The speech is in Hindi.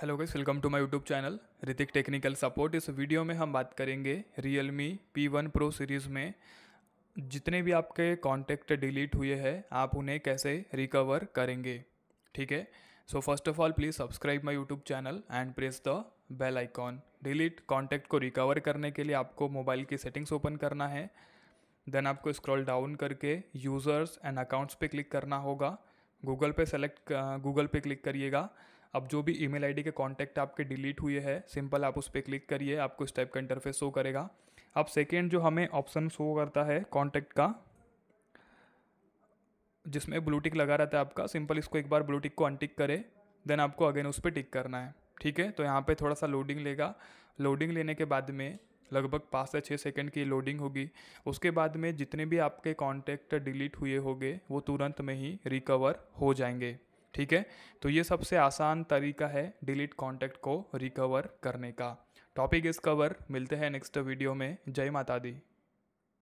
hello guys welcome to my YouTube channel Hritik technical support इस वीडियो में हम बात करेंगे Realme P one pro series में जितने भी आपके कॉन्टैक्ट डिलीट हुए हैं आप उन्हें कैसे रिकवर करेंगे ठीक है so first of all please subscribe my YouTube channel and press the bell icon delete contact को रिकवर करने के लिए आपको मोबाइल की सेटिंग्स ओपन करना है देन आपको स्क्रॉल डाउन करके यूज़र्स एंड अकाउंट्स पे क्लिक करना होगा गूगल पे सेलेक्ट गूगल पे क्लिक करिएगा अब जो भी ईमेल आईडी के कॉन्टैक्ट आपके डिलीट हुए हैं सिंपल आप उस पर क्लिक करिए आपको इस टाइप का इंटरफेस शो करेगा अब सेकेंड जो हमें ऑप्शन शो करता है कॉन्टैक्ट का जिसमें ब्लूटिक लगा रहता है आपका सिंपल इसको एक बार ब्लूटिक को अनटिक करे देन आपको अगेन उस पर टिक करना है ठीक है तो यहाँ पे थोड़ा सा लोडिंग लेगा लोडिंग लेने के बाद में लगभग पाँच से छः सेकंड की लोडिंग होगी उसके बाद में जितने भी आपके कॉन्टैक्ट डिलीट हुए होंगे वो तुरंत में ही रिकवर हो जाएंगे ठीक है तो ये सबसे आसान तरीका है डिलीट कॉन्टैक्ट को रिकवर करने का टॉपिक इस कवर मिलते हैं नेक्स्ट वीडियो में जय माता दी